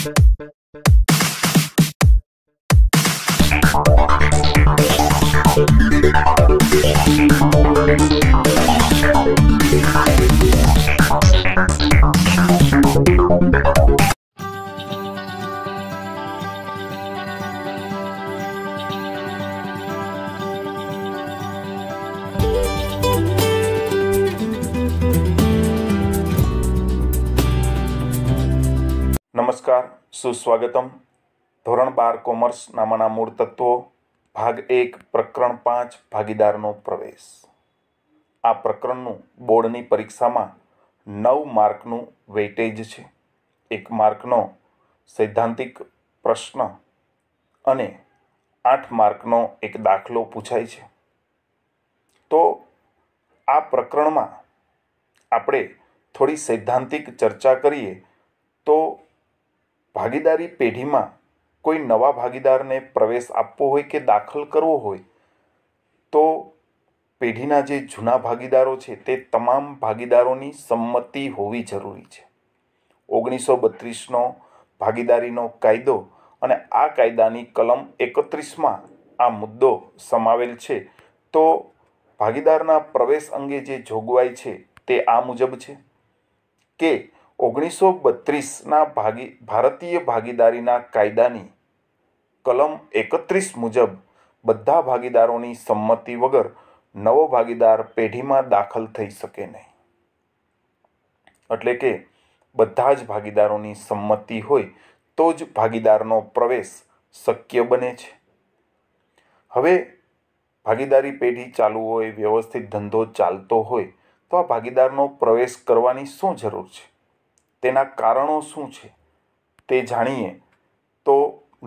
Thank you. નમસ્કાર સુસ્વાગતમ ધોરણ બાર commerce નામાના મૂળ તત્વો ભાગ એક પ્રકરણ પાંચ ભાગીદારનો પ્રવેશ આ પ્રકરણનું બોર્ડની પરીક્ષામાં નવ માર્કનું વેઇટેજ છે એક માર્કનો સૈદ્ધાંતિક પ્રશ્ન અને આઠ માર્કનો એક દાખલો પૂછાય છે તો આ પ્રકરણમાં આપણે થોડી સૈદ્ધાંતિક ચર્ચા કરીએ તો ભાગીદારી પેઢીમાં કોઈ નવા ભાગીદારને પ્રવેશ આપવો હોય કે દાખલ કરવો હોય તો પેઢીના જે જૂના ભાગીદારો છે તે તમામ ભાગીદારોની સંમતિ હોવી જરૂરી છે ઓગણીસો બત્રીસનો ભાગીદારીનો કાયદો અને આ કાયદાની કલમ એકત્રીસમાં આ મુદ્દો સમાવેલ છે તો ભાગીદારના પ્રવેશ અંગે જે જોગવાઈ છે તે આ મુજબ છે કે ઓગણીસો બત્રીસના ભાગી ભારતીય ભાગીદારીના કાયદાની કલમ એકત્રીસ મુજબ બધા ભાગીદારોની સંમતિ વગર નવો ભાગીદાર પેઢીમાં દાખલ થઈ શકે નહીં એટલે કે બધા જ ભાગીદારોની સંમતિ હોય તો જ ભાગીદારનો પ્રવેશ શક્ય બને છે હવે ભાગીદારી પેઢી ચાલુ હોય વ્યવસ્થિત ધંધો ચાલતો હોય તો આ ભાગીદારનો પ્રવેશ કરવાની શું જરૂર છે તેના કારણો શું છે તે જાણીએ તો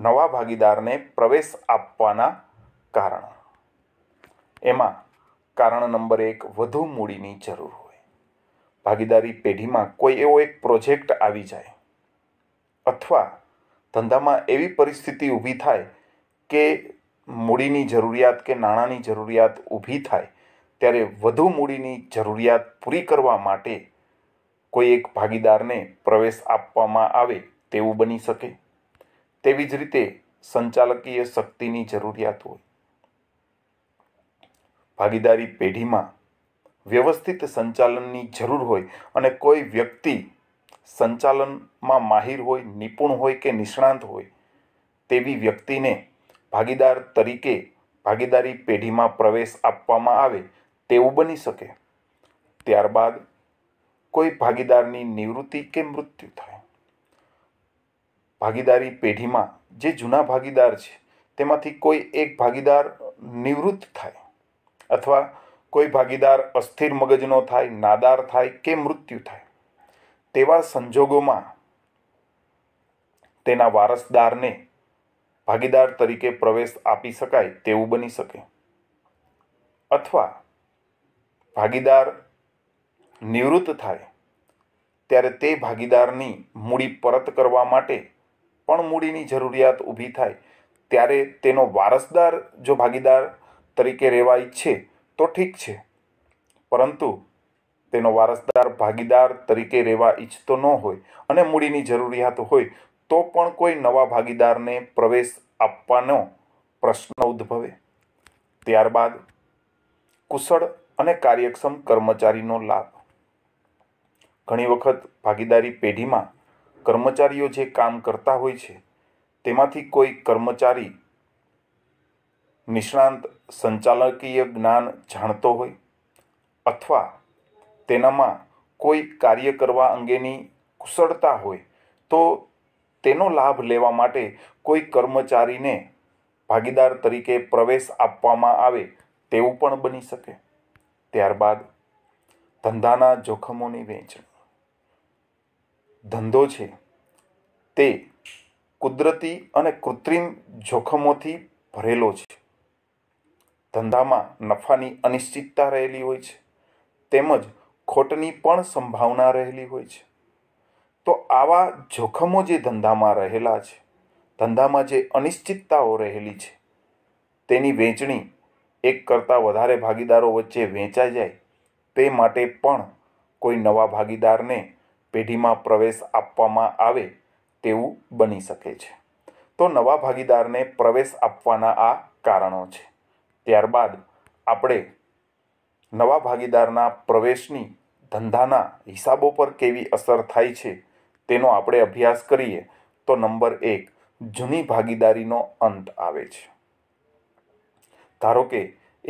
નવા ભાગીદારને પ્રવેશ આપવાના કારણ એમાં કારણ નંબર એક વધુ મૂડીની જરૂર હોય ભાગીદારી પેઢીમાં કોઈ એવો એક પ્રોજેક્ટ આવી જાય અથવા ધંધામાં એવી પરિસ્થિતિ ઊભી થાય કે મૂડીની જરૂરિયાત કે નાણાંની જરૂરિયાત ઊભી થાય ત્યારે વધુ મૂડીની જરૂરિયાત પૂરી કરવા માટે કોઈ એક ભાગીદારને પ્રવેશ આપવામાં આવે તેવું બની શકે તેવી જ રીતે સંચાલકીય શક્તિની જરૂરિયાત હોય ભાગીદારી પેઢીમાં વ્યવસ્થિત સંચાલનની જરૂર હોય અને કોઈ વ્યક્તિ સંચાલનમાં માહિર હોય નિપુણ હોય કે નિષ્ણાંત હોય તેવી વ્યક્તિને ભાગીદાર તરીકે ભાગીદારી પેઢીમાં પ્રવેશ આપવામાં આવે તેવું બની શકે ત્યારબાદ કોઈ ભાગીદારની નિવૃત્તિ કે મૃત્યુ થાય ભાગીદારી પેઢીમાં જે જૂના ભાગીદાર છે તેમાંથી કોઈ એક ભાગીદાર નિવૃત્ત થાય અથવા કોઈ ભાગીદાર અસ્થિર મગજનો થાય નાદાર થાય કે મૃત્યુ થાય તેવા સંજોગોમાં તેના વારસદારને ભાગીદાર તરીકે પ્રવેશ આપી શકાય તેવું બની શકે અથવા ભાગીદાર નિવૃત્ત થાય ત્યારે તે ભાગીદારની મૂડી પરત કરવા માટે પણ મૂડીની જરૂરિયાત ઊભી થાય ત્યારે તેનો વારસદાર જો ભાગીદાર તરીકે રહેવા ઈચ્છે તો ઠીક છે પરંતુ તેનો વારસદાર ભાગીદાર તરીકે રહેવા ઈચ્છતો ન હોય અને મૂડીની જરૂરિયાત હોય તો પણ કોઈ નવા ભાગીદારને પ્રવેશ આપવાનો પ્રશ્ન ઉદ્ભવે ત્યારબાદ કુશળ અને કાર્યક્ષમ કર્મચારીનો લાભ ઘણી વખત ભાગીદારી પેઢીમાં કર્મચારીઓ જે કામ કરતા હોય છે તેમાંથી કોઈ કર્મચારી નિષ્ણાંત સંચાલકીય જ્ઞાન જાણતો હોય અથવા તેનામાં કોઈ કાર્ય કરવા અંગેની કુશળતા હોય તો તેનો લાભ લેવા માટે કોઈ કર્મચારીને ભાગીદાર તરીકે પ્રવેશ આપવામાં આવે તેવું પણ બની શકે ત્યારબાદ ધંધાના જોખમોની વહેંચણી ધંધો છે તે કુદરતી અને કૃત્રિમ જોખમોથી ભરેલો છે ધંધામાં નફાની અનિશ્ચિતતા રહેલી હોય છે તેમજ ખોટની પણ સંભાવના રહેલી હોય છે તો આવા જોખમો જે ધંધામાં રહેલા છે ધંધામાં જે અનિશ્ચિતતાઓ રહેલી છે તેની વેચણી એક કરતાં વધારે ભાગીદારો વચ્ચે વેચાઈ જાય તે માટે પણ કોઈ નવા ભાગીદારને પેઢીમાં પ્રવેશ આપવામાં આવે તેવું બની શકે છે તો નવા ભાગીદારને પ્રવેશ આપવાના આ કારણો છે ત્યારબાદ આપણે નવા ભાગીદારના પ્રવેશની ધંધાના હિસાબો પર કેવી અસર થાય છે તેનો આપણે અભ્યાસ કરીએ તો નંબર એક જૂની ભાગીદારીનો અંત આવે છે ધારો કે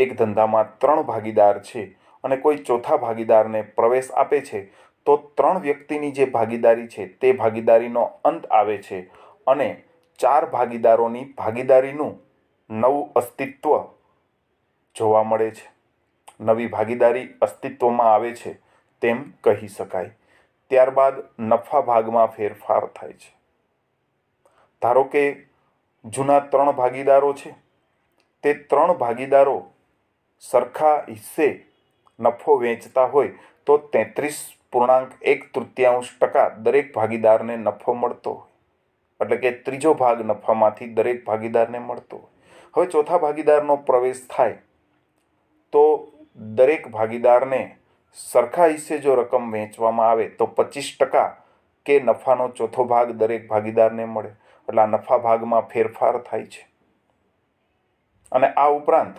એક ધંધામાં ત્રણ ભાગીદાર છે અને કોઈ ચોથા ભાગીદારને પ્રવેશ આપે છે તો ત્રણ વ્યક્તિની જે ભાગીદારી છે તે ભાગીદારીનો અંત આવે છે અને ચાર ભાગીદારોની ભાગીદારીનું નવું અસ્તિત્વ જોવા મળે છે નવી ભાગીદારી અસ્તિત્વમાં આવે છે તેમ કહી શકાય ત્યારબાદ નફા ભાગમાં ફેરફાર થાય છે ધારો કે જૂના ત્રણ ભાગીદારો છે તે ત્રણ ભાગીદારો સરખા હિસ્સે નફો વેચતા હોય તો તેત્રીસ પૂર્ણાંક એક તૃતીયાંશ ટકા દરેક ભાગીદારને નફો મળતો હોય એટલે કે ત્રીજો ભાગ નફામાંથી દરેક ભાગીદારને મળતો હોય હવે ચોથા ભાગીદારનો પ્રવેશ થાય તો દરેક ભાગીદારને સરખા હિસ્સે જો રકમ વહેંચવામાં આવે તો પચીસ ટકા કે નફાનો ચોથો ભાગ દરેક ભાગીદારને મળે એટલે આ નફા ભાગમાં ફેરફાર થાય છે અને આ ઉપરાંત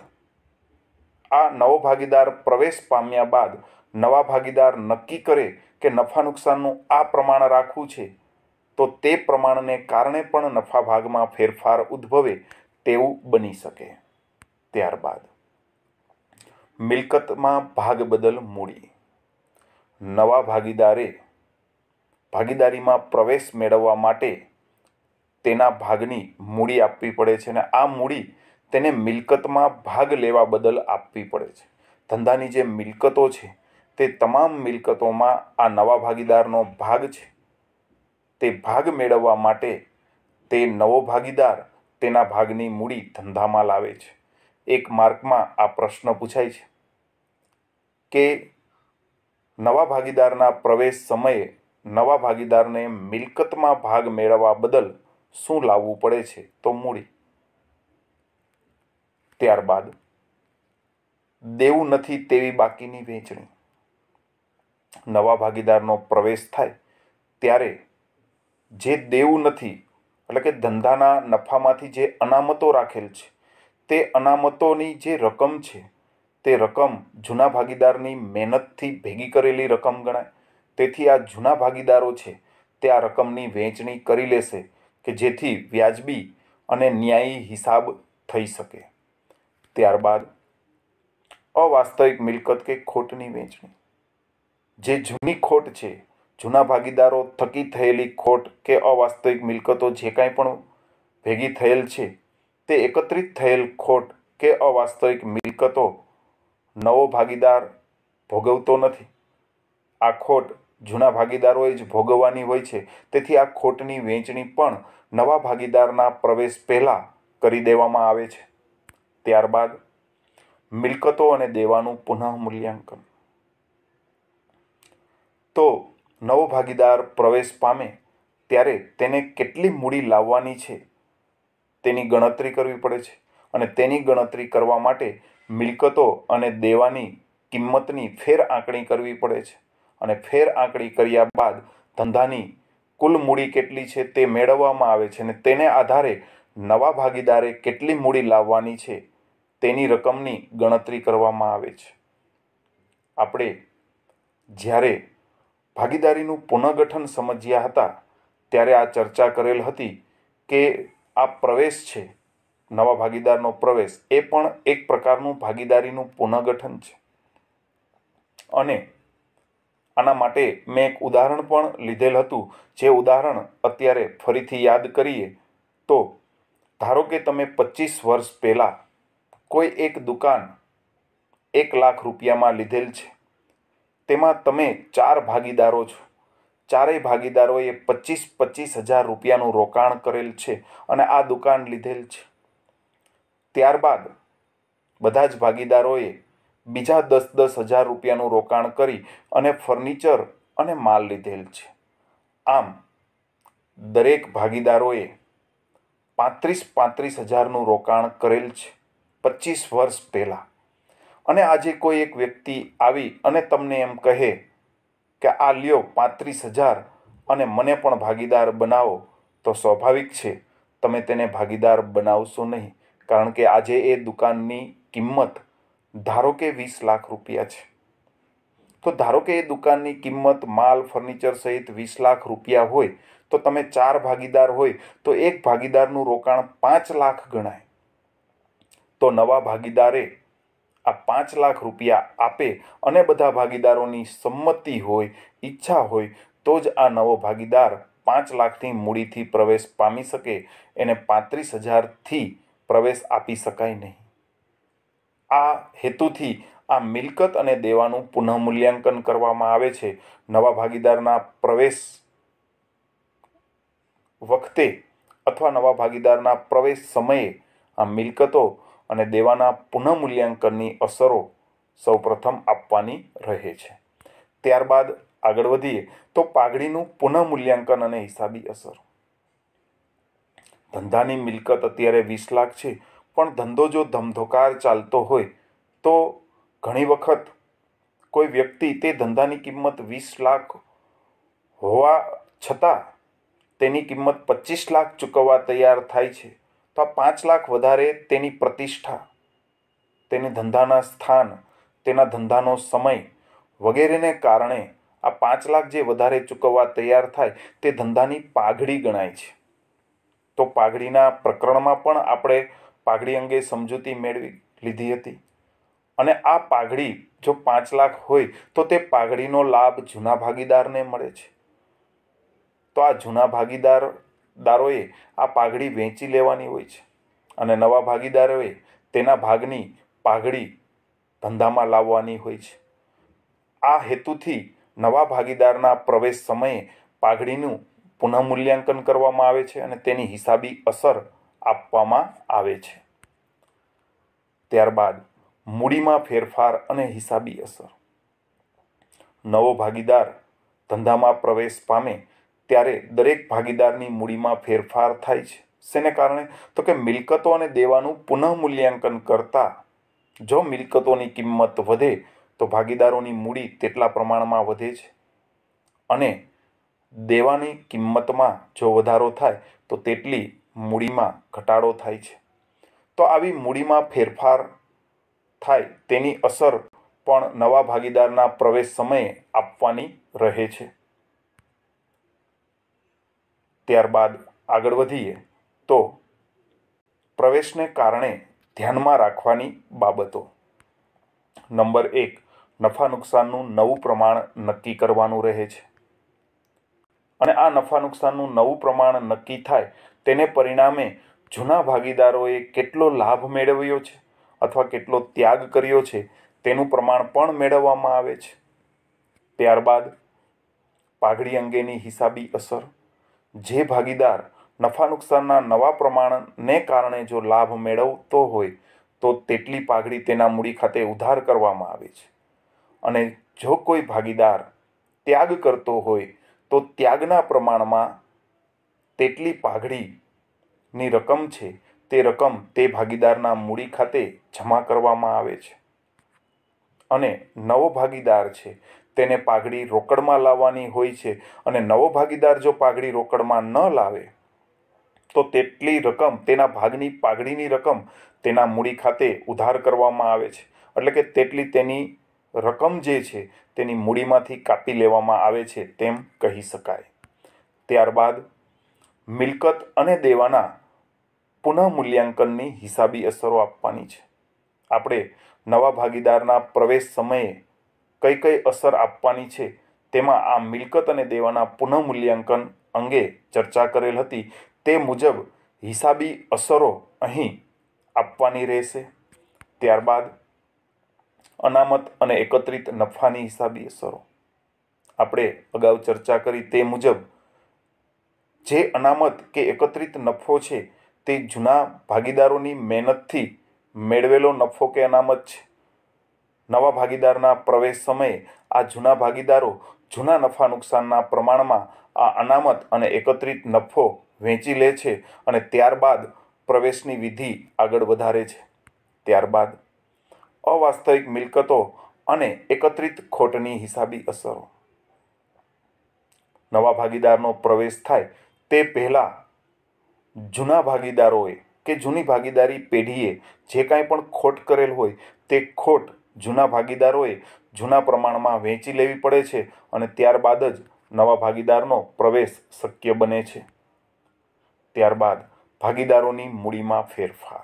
આ નવો ભાગીદાર પ્રવેશ પામ્યા બાદ નવા ભાગીદાર નક્કી કરે કે નફા નુકસાનનું આ પ્રમાણ રાખવું છે તો તે પ્રમાણને કારણે પણ નફા ભાગમાં ફેરફાર ઉદ્ભવે તેવું બની શકે ત્યારબાદ મિલકતમાં ભાગ બદલ મૂડી નવા ભાગીદારે ભાગીદારીમાં પ્રવેશ મેળવવા માટે તેના ભાગની મૂડી આપવી પડે છે અને આ મૂડી તેને મિલકતમાં ભાગ લેવા બદલ આપવી પડે છે ધંધાની જે મિલકતો છે તે તમામ મિલકતોમાં આ નવા ભાગીદારનો ભાગ છે તે ભાગ મેળવવા માટે તે નવો ભાગીદાર તેના ભાગની મૂડી ધંધામાં લાવે છે એક માર્કમાં આ પ્રશ્ન પૂછાય છે કે નવા ભાગીદારના પ્રવેશ સમયે નવા ભાગીદારને મિલકતમાં ભાગ મેળવવા બદલ શું લાવવું પડે છે તો મૂડી ત્યારબાદ દેવું નથી તેવી બાકીની વહેંચણી નવા ભાગીદારનો પ્રવેશ થાય ત્યારે જે દેવું નથી એટલે કે ધંધાના નફામાંથી જે અનામતો રાખેલ છે તે અનામતોની જે રકમ છે તે રકમ જૂના ભાગીદારની મહેનતથી ભેગી કરેલી રકમ ગણાય તેથી આ જૂના ભાગીદારો છે તે આ રકમની વહેંચણી કરી લેશે કે જેથી વ્યાજબી અને ન્યાયી હિસાબ થઈ શકે ત્યારબાદ અવાસ્તવિક મિલકત કે ખોટની વહેંચણી જે જૂની ખોટ છે જૂના ભાગીદારો થકી થયેલી ખોટ કે અવાસ્તવિક મિલકતો જે કાંઈ પણ ભેગી થયેલ છે તે એકત્રિત થયેલ ખોટ કે અવાસ્તવિક મિલકતો નવો ભાગીદાર ભોગવતો નથી આ ખોટ જૂના ભાગીદારોએ જ ભોગવવાની હોય છે તેથી આ ખોટની વેચણી પણ નવા ભાગીદારના પ્રવેશ પહેલાં કરી દેવામાં આવે છે ત્યારબાદ મિલકતો અને દેવાનું પુનઃ મૂલ્યાંકન તો નવો ભાગીદાર પ્રવેશ પામે ત્યારે તેને કેટલી મૂડી લાવવાની છે તેની ગણતરી કરવી પડે છે અને તેની ગણતરી કરવા માટે મિલકતો અને દેવાની કિંમતની ફેર આંકણી કરવી પડે છે અને ફેર આંકણી કર્યા બાદ ધંધાની કુલ મૂડી કેટલી છે તે મેળવવામાં આવે છે અને તેને આધારે નવા ભાગીદારે કેટલી મૂડી લાવવાની છે તેની રકમની ગણતરી કરવામાં આવે છે આપણે જ્યારે ભાગીદારીનું પુનઃગઠન સમજ્યા હતા ત્યારે આ ચર્ચા કરેલ હતી કે આ પ્રવેશ છે નવા ભાગીદારનો પ્રવેશ એ પણ એક પ્રકારનું ભાગીદારીનું પુનઃગઠન છે અને આના માટે મેં એક ઉદાહરણ પણ લીધેલ હતું જે ઉદાહરણ અત્યારે ફરીથી યાદ કરીએ તો ધારો કે તમે પચીસ વર્ષ પહેલાં કોઈ એક દુકાન એક લાખ રૂપિયામાં લીધેલ છે તેમાં તમે ચાર ભાગીદારો છો ચારેય ભાગીદારોએ પચીસ પચીસ હજાર રૂપિયાનું રોકાણ કરેલ છે અને આ દુકાન લીધેલ છે ત્યારબાદ બધા જ ભાગીદારોએ બીજા દસ દસ હજાર રૂપિયાનું રોકાણ કરી અને ફર્નિચર અને માલ લીધેલ છે આમ દરેક ભાગીદારોએ પાંત્રીસ પાંત્રીસ હજારનું રોકાણ કરેલ છે પચીસ વર્ષ પહેલાં અને આજે કોઈ એક વ્યક્તિ આવી અને તમને એમ કહે કે આ લ્યો પાંત્રીસ હજાર અને મને પણ ભાગીદાર બનાવો તો સ્વાભાવિક છે તમે તેને ભાગીદાર બનાવશો નહીં કારણ કે આજે એ દુકાનની કિંમત ધારો કે વીસ લાખ રૂપિયા છે તો ધારો કે એ દુકાનની કિંમત માલ ફર્નિચર સહિત વીસ લાખ રૂપિયા હોય તો તમે ચાર ભાગીદાર હોય તો એક ભાગીદારનું રોકાણ પાંચ લાખ ગણાય તો નવા ભાગીદારે આ પાંચ લાખ રૂપિયા આપે અને બધા ભાગીદારોની સંમતિ હોય ઈચ્છા હોય તો જ આ નવો ભાગીદાર પાંચ લાખની મૂડીથી પ્રવેશ પામી શકે એને પાંત્રીસ હજારથી પ્રવેશ આપી શકાય નહીં આ હેતુથી આ મિલકત અને દેવાનું પુનઃમૂલ્યાંકન કરવામાં આવે છે નવા ભાગીદારના પ્રવેશ વખતે અથવા નવા ભાગીદારના પ્રવેશ સમયે આ મિલકતો અને દેવાના પુનઃમૂલ્યાંકનની અસરો સૌપ્રથમ આપવાની રહે છે ત્યારબાદ આગળ વધીએ તો પાઘડીનું પુનઃમૂલ્યાંકન અને હિસાબી અસર ધંધાની મિલકત અત્યારે વીસ લાખ છે પણ ધંધો જો ધમધોકાર ચાલતો હોય તો ઘણી વખત કોઈ વ્યક્તિ તે ધંધાની કિંમત વીસ લાખ હોવા છતાં તેની કિંમત પચીસ લાખ ચૂકવવા તૈયાર થાય છે તો આ પાંચ લાખ વધારે તેની પ્રતિષ્ઠા તેની ધંધાના સ્થાન તેના ધંધાનો સમય વગેરેને કારણે આ પાંચ લાખ જે વધારે ચૂકવવા તૈયાર થાય તે ધંધાની પાઘડી ગણાય છે તો પાઘડીના પ્રકરણમાં પણ આપણે પાઘડી અંગે સમજૂતી મેળવી લીધી હતી અને આ પાઘડી જો પાંચ લાખ હોય તો તે પાઘડીનો લાભ જૂના ભાગીદારને મળે છે તો આ જૂના ભાગીદાર દારોએ આ પાઘડી વેચી લેવાની હોય છે અને નવા ભાગીદારોએ તેના ભાગની પાઘડી ધંધામાં લાવવાની હોય છે આ હેતુથી નવા ભાગીદારના પ્રવેશ સમયે પાઘડીનું પુનઃમૂલ્યાંકન કરવામાં આવે છે અને તેની હિસાબી અસર આપવામાં આવે છે ત્યારબાદ મૂડીમાં ફેરફાર અને હિસાબી અસર નવો ભાગીદાર ધંધામાં પ્રવેશ પામે ત્યારે દરેક ભાગીદારની મૂડીમાં ફેરફાર થાય છે શેને કારણે તો કે મિલકતો અને દેવાનું પુનઃમૂલ્યાંકન કરતાં જો મિલકતોની કિંમત વધે તો ભાગીદારોની મૂડી તેટલા પ્રમાણમાં વધે છે અને દેવાની કિંમતમાં જો વધારો થાય તો તેટલી મૂડીમાં ઘટાડો થાય છે તો આવી મૂડીમાં ફેરફાર થાય તેની અસર પણ નવા ભાગીદારના પ્રવેશ સમયે આપવાની રહે છે ત્યારબાદ આગળ વધીએ તો પ્રવેશને કારણે ધ્યાનમાં રાખવાની બાબતો નંબર એક નફા નુકસાનનું નવું પ્રમાણ નક્કી કરવાનું રહે છે અને આ નફા નુકસાનનું નવું પ્રમાણ નક્કી થાય તેને પરિણામે જૂના ભાગીદારોએ કેટલો લાભ મેળવ્યો છે અથવા કેટલો ત્યાગ કર્યો છે તેનું પ્રમાણ પણ મેળવવામાં આવે છે ત્યારબાદ પાઘડી અંગેની હિસાબી અસર જે ભાગીદાર નફા નુકસાનના નવા પ્રમાણને કારણે જો લાભ મેળવતો હોય તો તેટલી પાઘડી તેના મૂડી ખાતે ઉધાર કરવામાં આવે છે અને જો કોઈ ભાગીદાર ત્યાગ કરતો હોય તો ત્યાગના પ્રમાણમાં તેટલી પાઘડીની રકમ છે તે રકમ તે ભાગીદારના મૂડી ખાતે જમા કરવામાં આવે છે અને નવો ભાગીદાર છે તેને પાઘડી રોકડમાં લાવવાની હોય છે અને નવો ભાગીદાર જો પાઘડી રોકડમાં ન લાવે તો તેટલી રકમ તેના ભાગની પાઘડીની રકમ તેના મૂડી ખાતે ઉધાર કરવામાં આવે છે એટલે કે તેટલી તેની રકમ જે છે તેની મૂડીમાંથી કાપી લેવામાં આવે છે તેમ કહી શકાય ત્યારબાદ મિલકત અને દેવાના પુનઃમૂલ્યાંકનની હિસાબી અસરો આપવાની છે આપણે નવા ભાગીદારના પ્રવેશ સમયે કઈ કઈ અસર આપવાની છે તેમાં આ મિલકત અને દેવાના પુનઃમૂલ્યાંકન અંગે ચર્ચા કરેલ હતી તે મુજબ હિસાબી અસરો અહીં આપવાની રહેશે ત્યારબાદ અનામત અને એકત્રિત નફાની હિસાબી અસરો આપણે અગાઉ ચર્ચા કરી તે મુજબ જે અનામત કે એકત્રિત નફો છે તે જૂના ભાગીદારોની મહેનતથી મેળવેલો નફો કે અનામત છે નવા ભાગીદારના પ્રવેશ સમયે આ જૂના ભાગીદારો જૂના નફા નુકસાનના પ્રમાણમાં આ અનામત અને એકત્રિત નફો વેચી લે છે અને ત્યારબાદ પ્રવેશની વિધિ આગળ વધારે છે ત્યારબાદ અવાસ્તવિક મિલકતો અને એકત્રિત ખોટની હિસાબી અસરો નવા ભાગીદારનો પ્રવેશ થાય તે પહેલાં જૂના ભાગીદારોએ કે જૂની ભાગીદારી પેઢીએ જે કાંઈ પણ ખોટ કરેલ હોય તે ખોટ જૂના ભાગીદારોએ જૂના પ્રમાણમાં વહેંચી લેવી પડે છે અને ત્યારબાદ જ નવા ભાગીદારનો પ્રવેશ શક્ય બને છે ત્યારબાદ ભાગીદારોની મૂડીમાં ફેરફાર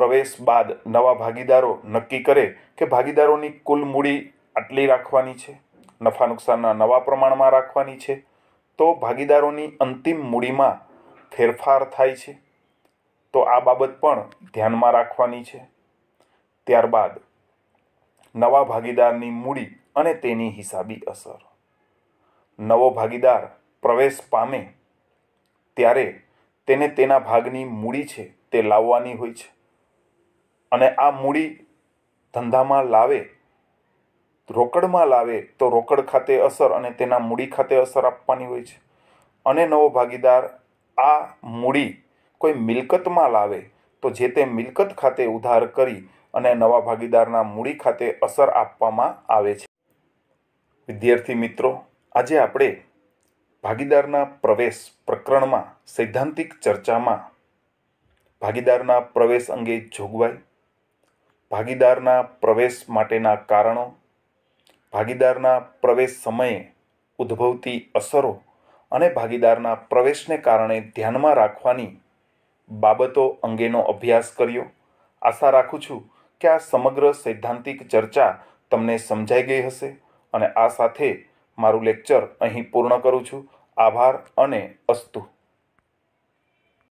પ્રવેશ બાદ નવા ભાગીદારો નક્કી કરે કે ભાગીદારોની કુલ મૂડી આટલી રાખવાની છે નફા નુકસાનના નવા પ્રમાણમાં રાખવાની છે તો ભાગીદારોની અંતિમ મૂડીમાં ફેરફાર થાય છે તો આ બાબત પણ ધ્યાનમાં રાખવાની છે ત્યારબાદ નવા ભાગીદારની મૂડી અને તેની હિસાબી અસર નવો ભાગીદાર પ્રવેશ પામે ત્યારે તેને તેના ભાગની મૂડી છે તે લાવવાની હોય છે અને આ મૂડી ધંધામાં લાવે રોકડમાં લાવે તો રોકડ ખાતે અસર અને તેના મૂડી ખાતે અસર આપવાની હોય છે અને નવો ભાગીદાર આ મૂડી કોઈ મિલકતમાં લાવે તો જે તે મિલકત ખાતે ઉધાર કરી અને નવા ભાગીદારના મૂડી ખાતે અસર આપવામાં આવે છે વિદ્યાર્થી મિત્રો આજે આપણે ભાગીદારના પ્રવેશ પ્રકરણમાં સૈદ્ધાંતિક ચર્ચામાં ભાગીદારના પ્રવેશ અંગે જોગવાઈ ભાગીદારના પ્રવેશ માટેના કારણો ભાગીદારના પ્રવેશ સમયે ઉદ્ભવતી અસરો અને ભાગીદારના પ્રવેશને કારણે ધ્યાનમાં રાખવાની બાબતો અંગેનો અભ્યાસ કર્યો આશા રાખું છું કે આ સમગ્ર સૈદ્ધાંતિક ચર્ચા તમને સમજાઈ ગઈ હશે અને આ સાથે મારું લેક્ચર અહીં પૂર્ણ કરું છું આભાર અને અસ્તુ